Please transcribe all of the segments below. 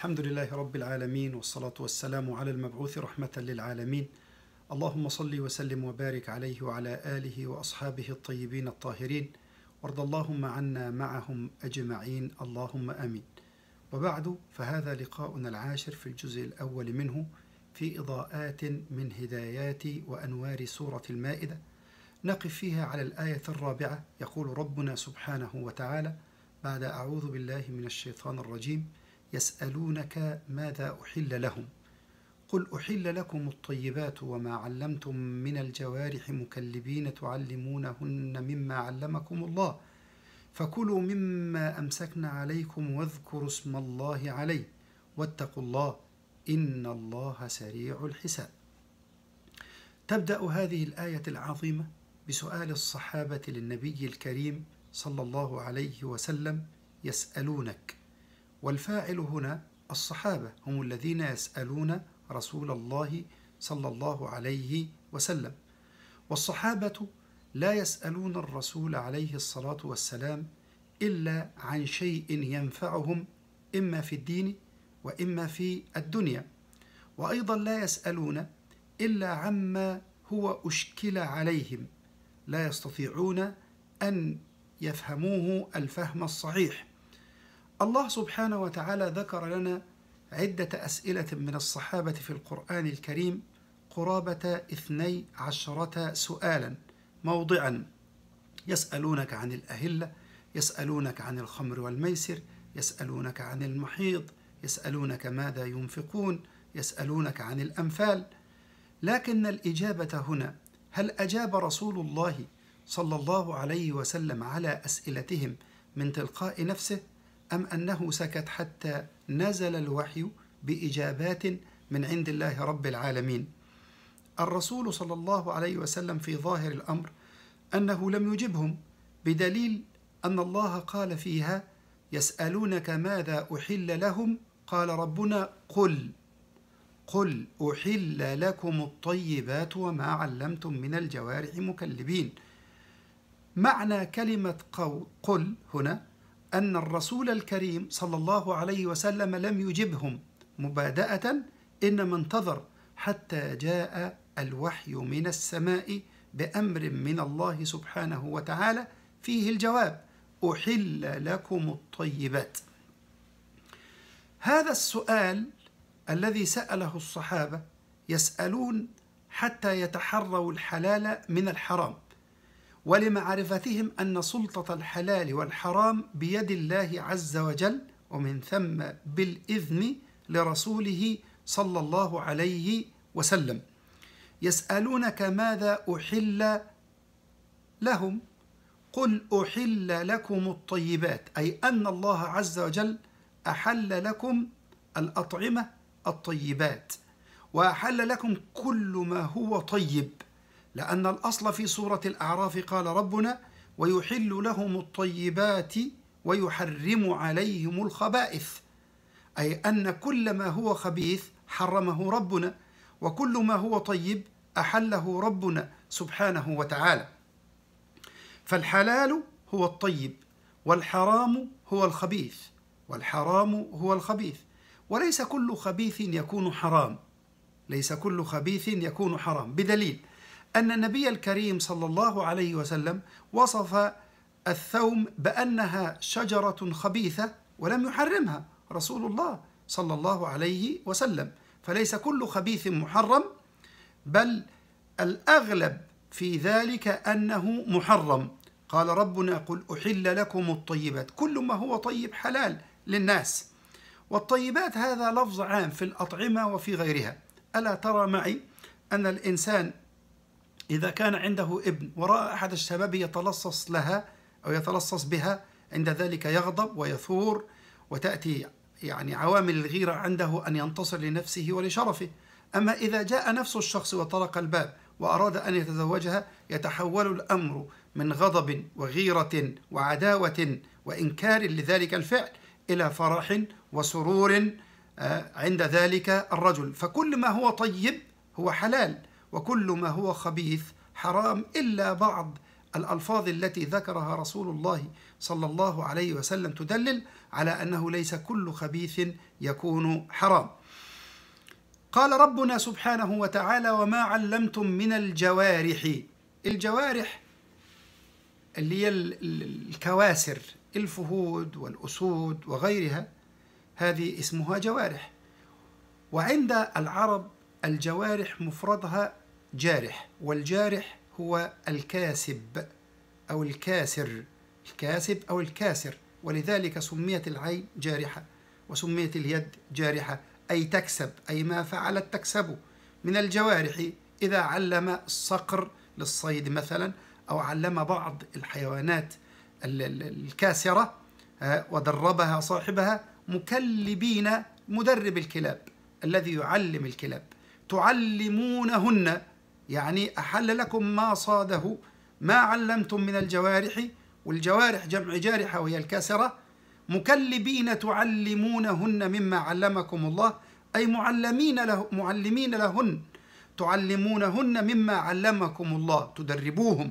الحمد لله رب العالمين والصلاة والسلام على المبعوث رحمة للعالمين اللهم صل وسلم وبارك عليه وعلى آله وأصحابه الطيبين الطاهرين وارض اللهم عنا معهم أجمعين اللهم آمين وبعد فهذا لقاؤنا العاشر في الجزء الأول منه في إضاءات من هدايات وأنوار سورة المائدة نقف فيها على الآية الرابعة يقول ربنا سبحانه وتعالى بعد أعوذ بالله من الشيطان الرجيم يسألونك ماذا أحل لهم قل أحل لكم الطيبات وما علمتم من الجوارح مكلبين تعلمونهن مما علمكم الله فكلوا مما أمسكن عليكم واذكروا اسم الله عليه واتقوا الله إن الله سريع الحساب تبدأ هذه الآية العظيمة بسؤال الصحابة للنبي الكريم صلى الله عليه وسلم يسألونك والفاعل هنا الصحابة هم الذين يسألون رسول الله صلى الله عليه وسلم والصحابة لا يسألون الرسول عليه الصلاة والسلام إلا عن شيء ينفعهم إما في الدين وإما في الدنيا وأيضا لا يسألون إلا عما هو أشكل عليهم لا يستطيعون أن يفهموه الفهم الصحيح الله سبحانه وتعالى ذكر لنا عدة أسئلة من الصحابة في القرآن الكريم قرابة اثني عشرة سؤالا موضعا يسألونك عن الأهلة يسألونك عن الخمر والميسر يسألونك عن المحيض يسألونك ماذا ينفقون يسألونك عن الأنفال لكن الإجابة هنا هل أجاب رسول الله صلى الله عليه وسلم على أسئلتهم من تلقاء نفسه أم أنه سكت حتى نزل الوحي بإجابات من عند الله رب العالمين الرسول صلى الله عليه وسلم في ظاهر الأمر أنه لم يجبهم بدليل أن الله قال فيها يسألونك ماذا أحل لهم قال ربنا قل قل أحل لكم الطيبات وما علمتم من الجوارح مكلبين معنى كلمة قل هنا أن الرسول الكريم صلى الله عليه وسلم لم يجبهم مبادأة إنما انتظر حتى جاء الوحي من السماء بأمر من الله سبحانه وتعالى فيه الجواب أحل لكم الطيبات هذا السؤال الذي سأله الصحابة يسألون حتى يتحروا الحلال من الحرام ولمعرفتهم أن سلطة الحلال والحرام بيد الله عز وجل ومن ثم بالإذن لرسوله صلى الله عليه وسلم يسألونك ماذا أحل لهم قل أحل لكم الطيبات أي أن الله عز وجل أحل لكم الأطعمة الطيبات وأحل لكم كل ما هو طيب لأن الأصل في سورة الأعراف قال ربنا ويحل لهم الطيبات ويحرم عليهم الخبائث أي أن كل ما هو خبيث حرمه ربنا وكل ما هو طيب أحله ربنا سبحانه وتعالى فالحلال هو الطيب والحرام هو الخبيث والحرام هو الخبيث وليس كل خبيث يكون حرام ليس كل خبيث يكون حرام بدليل أن النبي الكريم صلى الله عليه وسلم وصف الثوم بأنها شجرة خبيثة ولم يحرمها رسول الله صلى الله عليه وسلم فليس كل خبيث محرم بل الأغلب في ذلك أنه محرم قال ربنا قل أحل لكم الطيبات كل ما هو طيب حلال للناس والطيبات هذا لفظ عام في الأطعمة وفي غيرها ألا ترى معي أن الإنسان إذا كان عنده ابن ورأى أحد الشباب يتلصص لها أو يتلصص بها عند ذلك يغضب ويثور وتأتي يعني عوامل الغيرة عنده أن ينتصر لنفسه ولشرفه أما إذا جاء نفس الشخص وطرق الباب وأراد أن يتزوجها يتحول الأمر من غضب وغيرة وعداوة وإنكار لذلك الفعل إلى فرح وسرور آه، عند ذلك الرجل فكل ما هو طيب هو حلال وكل ما هو خبيث حرام إلا بعض الألفاظ التي ذكرها رسول الله صلى الله عليه وسلم تدلل على أنه ليس كل خبيث يكون حرام قال ربنا سبحانه وتعالى وما علمتم من الجوارح الجوارح اللي هي الكواسر الفهود والأسود وغيرها هذه اسمها جوارح وعند العرب الجوارح مفردها جارح والجارح هو الكاسب أو الكاسر الكاسب أو الكاسر ولذلك سميت العين جارحة وسميت اليد جارحة أي تكسب أي ما فعلت تكسبه من الجوارح إذا علم الصقر للصيد مثلا أو علم بعض الحيوانات الكاسرة آه، ودربها صاحبها مكلبين مدرب الكلاب الذي يعلم الكلاب تعلمونهن يعني أحل لكم ما صاده ما علمتم من الجوارح والجوارح جمع جارحة وهي الكسرة مكلبين تعلمونهن مما علمكم الله أي معلمين له معلمين لهن تعلمونهن مما علمكم الله تدربوهم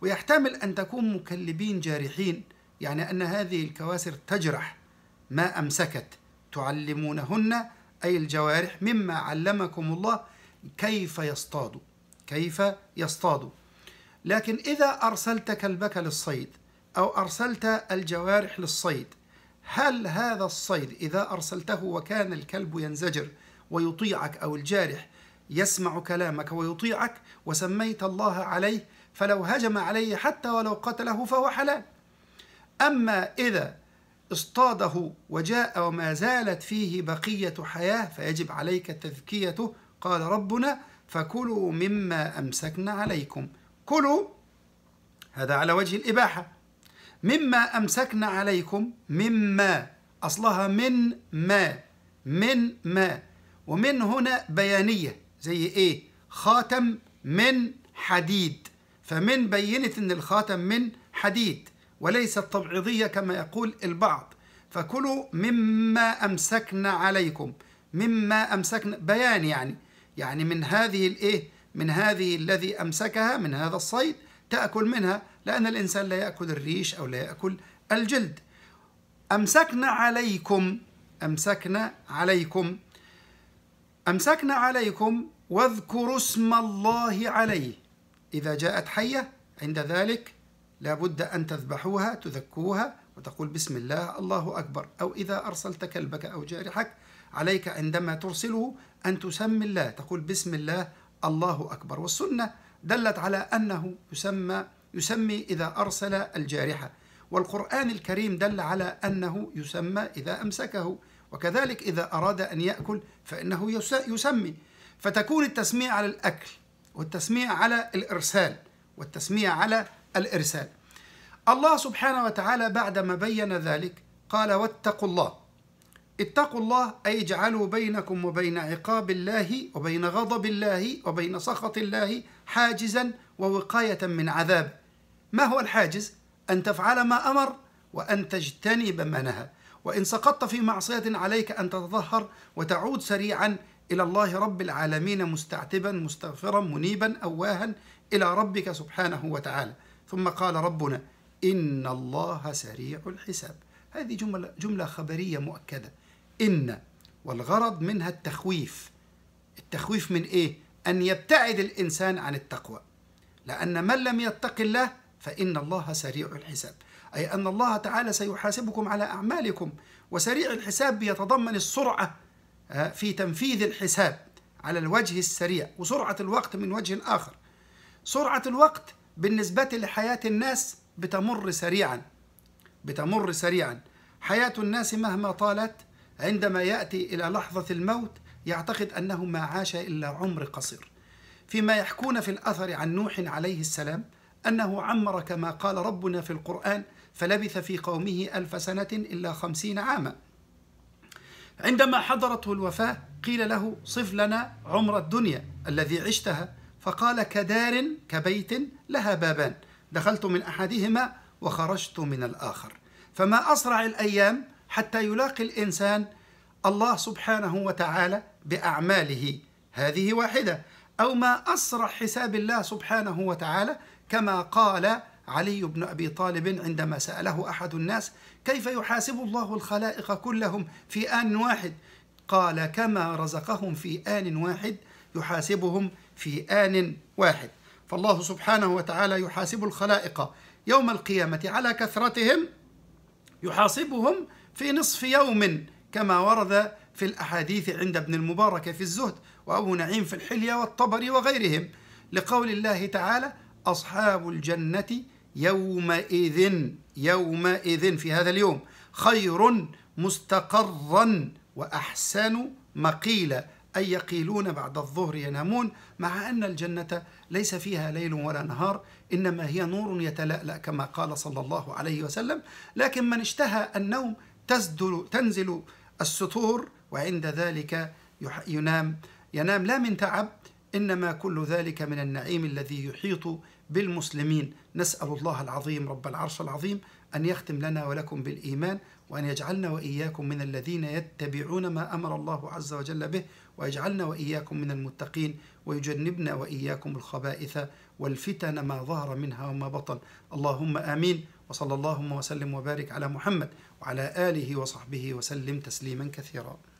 ويحتمل أن تكون مكلبين جارحين يعني أن هذه الكواسر تجرح ما أمسكت تعلمونهن أي الجوارح مما علمكم الله كيف يصطادوا كيف يصطاد لكن إذا أرسلت كلبك للصيد أو أرسلت الجوارح للصيد هل هذا الصيد إذا أرسلته وكان الكلب ينزجر ويطيعك أو الجارح يسمع كلامك ويطيعك وسميت الله عليه فلو هجم عليه حتى ولو قتله فهو حلال أما إذا اصطاده وجاء وما زالت فيه بقية حياة فيجب عليك تذكيته قال ربنا فكلوا مما أمسكنا عليكم كلوا هذا على وجه الإباحة مما أمسكنا عليكم مما أصلها من ما من ما ومن هنا بيانية زي إيه خاتم من حديد فمن بينت أن الخاتم من حديد وليست تبعيضية كما يقول البعض فكلوا مما أمسكنا عليكم مما أمسكنا بيان يعني يعني من هذه الايه من هذه الذي امسكها من هذا الصيد تاكل منها لان الانسان لا ياكل الريش او لا ياكل الجلد امسكنا عليكم امسكنا عليكم امسكنا عليكم واذكروا اسم الله عليه اذا جاءت حيه عند ذلك لابد ان تذبحوها تذكوها وتقول بسم الله الله أكبر أو إذا أرسلت كلبك أو جارحك عليك عندما ترسله أن تسمي الله تقول بسم الله الله أكبر والسنة دلت على أنه يسمى يسمي إذا أرسل الجارحة والقرآن الكريم دل على أنه يسمى إذا أمسكه وكذلك إذا أراد أن يأكل فإنه يسمي فتكون التسمية على الأكل والتسمية على الإرسال والتسمية على الإرسال الله سبحانه وتعالى بعدما بين ذلك قال واتقوا الله اتقوا الله أي اجعلوا بينكم وبين عقاب الله وبين غضب الله وبين سخط الله حاجزا ووقاية من عذاب ما هو الحاجز؟ أن تفعل ما أمر وأن تجتنب ما نهى وإن سقطت في معصية عليك أن تتطهر وتعود سريعا إلى الله رب العالمين مستعتبا مستغفرا منيبا أواها إلى ربك سبحانه وتعالى ثم قال ربنا إن الله سريع الحساب هذه جملة, جملة خبرية مؤكدة إن والغرض منها التخويف التخويف من إيه؟ أن يبتعد الإنسان عن التقوى لأن من لم يتق الله فإن الله سريع الحساب أي أن الله تعالى سيحاسبكم على أعمالكم وسريع الحساب يتضمن السرعة آه، في تنفيذ الحساب على الوجه السريع وسرعة الوقت من وجه آخر سرعة الوقت بالنسبة لحياة الناس بتمر سريعا بتمر سريعا حياة الناس مهما طالت عندما يأتي إلى لحظة الموت يعتقد أنه ما عاش إلا عمر قصير فيما يحكون في الأثر عن نوح عليه السلام أنه عمر كما قال ربنا في القرآن فلبث في قومه ألف سنة إلا خمسين عاما عندما حضرته الوفاة قيل له صف لنا عمر الدنيا الذي عشتها فقال كدار كبيت لها بابان دخلت من احدهما وخرجت من الاخر فما اسرع الايام حتى يلاقي الانسان الله سبحانه وتعالى باعماله هذه واحده او ما اسرع حساب الله سبحانه وتعالى كما قال علي بن ابي طالب عندما ساله احد الناس كيف يحاسب الله الخلائق كلهم في ان واحد قال كما رزقهم في ان واحد يحاسبهم في ان واحد فالله سبحانه وتعالى يحاسب الخلائق يوم القيامة على كثرتهم يحاسبهم في نصف يوم كما ورد في الأحاديث عند ابن المبارك في الزهد وأبو نعيم في الحلية والطبري وغيرهم لقول الله تعالى أصحاب الجنة يومئذ يومئذ في هذا اليوم خير مستقرا وأحسن مقيلا أي يقيلون بعد الظهر ينامون مع أن الجنة ليس فيها ليل ولا نهار إنما هي نور يتلألأ كما قال صلى الله عليه وسلم لكن من اشتهى النوم تزدل تنزل الستور وعند ذلك ينام ينام لا من تعب إنما كل ذلك من النعيم الذي يحيط بالمسلمين نسأل الله العظيم رب العرش العظيم أن يختم لنا ولكم بالإيمان وأن يجعلنا وإياكم من الذين يتبعون ما أمر الله عز وجل به ويجعلنا وإياكم من المتقين ويجنبنا وإياكم الخبائث والفتن ما ظهر منها وما بطن اللهم آمين وصلى اللهم وسلم وبارك على محمد وعلى آله وصحبه وسلم تسليما كثيرا